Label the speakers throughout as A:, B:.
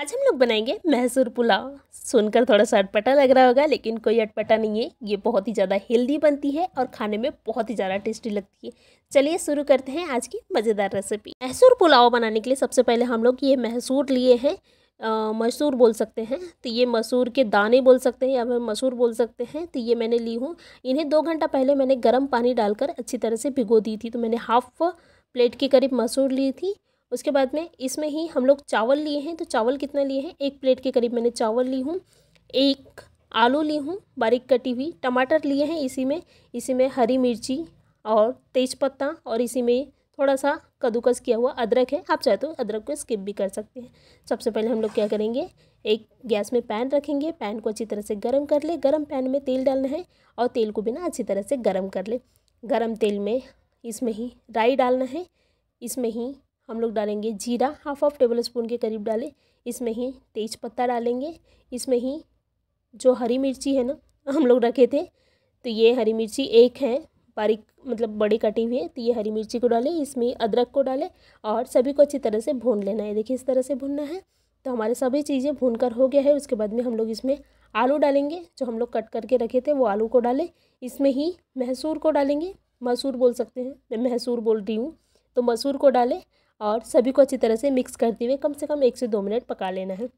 A: आज हम लोग बनाएंगे मैसूर पुलाव सुनकर थोड़ा सा अटपटा लग रहा होगा लेकिन कोई अटपटा नहीं है ये बहुत ही ज़्यादा हेल्दी बनती है और खाने में बहुत ही ज़्यादा टेस्टी लगती है चलिए शुरू करते हैं आज की मज़ेदार रेसिपी मैसूर पुलाव बनाने के लिए सबसे पहले हम लोग ये मैसूर लिए हैं मसूर बोल सकते हैं तो ये मसूर के दाने बोल सकते हैं या फिर मसूर बोल सकते हैं तो ये मैंने ली हूँ इन्हें दो घंटा पहले मैंने गर्म पानी डालकर अच्छी तरह से भिगो दी थी तो मैंने हाफ प्लेट के करीब मसूर ली थी उसके बाद में इसमें ही हम लोग चावल लिए हैं तो चावल कितना लिए हैं एक प्लेट के करीब मैंने चावल ली हूँ एक आलू ली हूँ बारीक कटी हुई टमाटर लिए हैं इसी में इसी में हरी मिर्ची और तेज़पत्ता और इसी में थोड़ा सा कद्दूकस किया हुआ अदरक है आप चाहे तो अदरक को स्किप भी कर सकते हैं सबसे पहले हम लोग क्या करेंगे एक गैस में पैन रखेंगे पैन को अच्छी तरह से गर्म कर ले गर्म पैन में तेल डालना है और तेल को बिना अच्छी तरह से गर्म कर ले गर्म तेल में इसमें ही राई डालना है इसमें ही हम लोग डालेंगे जीरा हाफ हाफ टेबल स्पून के करीब डालें इसमें ही तेज पत्ता डालेंगे इसमें ही जो हरी मिर्ची है ना हम लोग रखे थे तो ये हरी मिर्ची एक है बारीक मतलब बड़ी कटी हुई है तो ये हरी मिर्ची को डालें इसमें अदरक को डालें और सभी को अच्छी तरह से भून लेना है देखिए इस तरह से भूनना है तो हमारे सभी चीज़ें भून कर हो गया है उसके बाद में हम लोग इसमें आलू डालेंगे जो हम लोग कट करके रखे थे वो आलू को डालें इसमें ही मैसूर को डालेंगे मसूर बोल सकते हैं मैं मैसूर बोल रही हूँ तो मसूर को डालें और सभी को अच्छी तरह से मिक्स करते हुए कम से कम एक से दो मिनट पका लेना है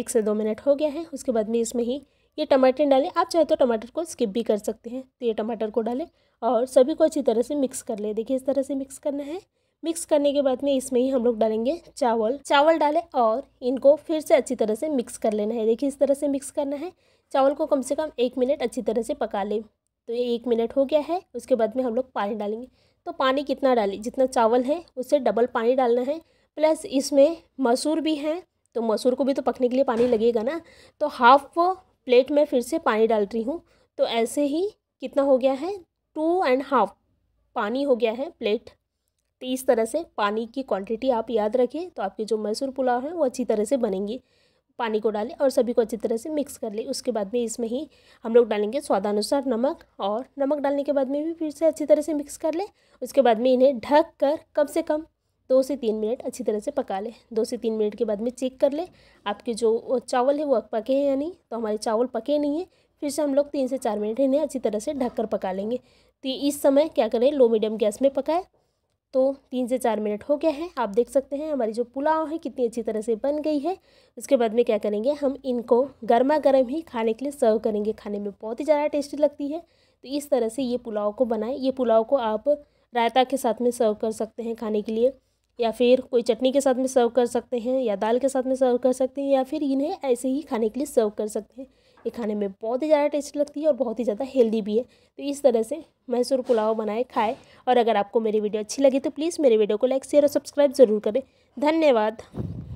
A: एक से दो मिनट हो गया है उसके बाद में इसमें ही ये टमाटर डालें आप चाहे तो टमाटर को स्किप भी कर सकते हैं तो ये टमाटर को डालें और सभी को अच्छी तरह से मिक्स कर लें देखिए इस तरह से मिक्स करना है मिक्स करने के बाद में इसमें ही हम लोग डालेंगे चावल चावल डालें और इनको फिर से अच्छी तरह से मिक्स कर लेना है देखिए इस तरह से मिक्स करना है चावल को कम से कम एक मिनट अच्छी तरह से पका लें तो ये एक मिनट हो गया है उसके बाद में हम लोग पानी डालेंगे तो पानी कितना डाली जितना चावल है उससे डबल पानी डालना है प्लस इसमें मसूर भी हैं तो मसूर को भी तो पकने के लिए पानी लगेगा ना तो हाफ प्लेट में फिर से पानी डाल रही हूँ तो ऐसे ही कितना हो गया है टू एंड हाफ पानी हो गया है प्लेट तो इस तरह से पानी की क्वांटिटी आप याद रखें तो आपके जो मैसूर पुलाव हैं वो अच्छी तरह से बनेंगी पानी को डालें और सभी को अच्छी तरह से मिक्स कर लें उसके बाद में इसमें ही हम लोग डालेंगे स्वादानुसार नमक और नमक डालने के बाद में भी फिर से अच्छी तरह से मिक्स कर लें उसके बाद में इन्हें ढक कर कम से कम दो से तीन मिनट अच्छी तरह से पका लें दो से तीन मिनट के बाद में चेक कर लें आपके जो चावल है वो पके हैं या नहीं तो हमारे चावल पके नहीं हैं फिर से हम लोग तीन से चार मिनट इन्हें अच्छी तरह से ढक कर पका लेंगे तो इस समय क्या करें लो मीडियम गैस में पकाएं तो तीन से चार मिनट हो गया है आप देख सकते हैं हमारी जो पुलाव है कितनी अच्छी तरह से बन गई है उसके बाद में क्या करेंगे हम इनको गर्मा गर्म ही खाने के लिए सर्व करेंगे खाने में बहुत ही ज़्यादा टेस्टी लगती है तो इस तरह से ये पुलाव को बनाएं ये पुलाव को आप रायता के साथ में सर्व कर सकते हैं खाने के लिए या फिर कोई चटनी के साथ में सर्व कर सकते हैं या दाल के साथ में सर्व कर सकते हैं या फिर इन्हें ऐसे ही खाने के लिए सर्व कर सकते हैं ये खाने में बहुत ही ज़्यादा टेस्ट लगती है और बहुत ही ज़्यादा हेल्दी भी है तो इस तरह से मैसूर पुलाव बनाए खाए और अगर आपको मेरी वीडियो अच्छी लगी तो प्लीज़ मेरे वीडियो को लाइक शेयर और सब्सक्राइब ज़रूर करें धन्यवाद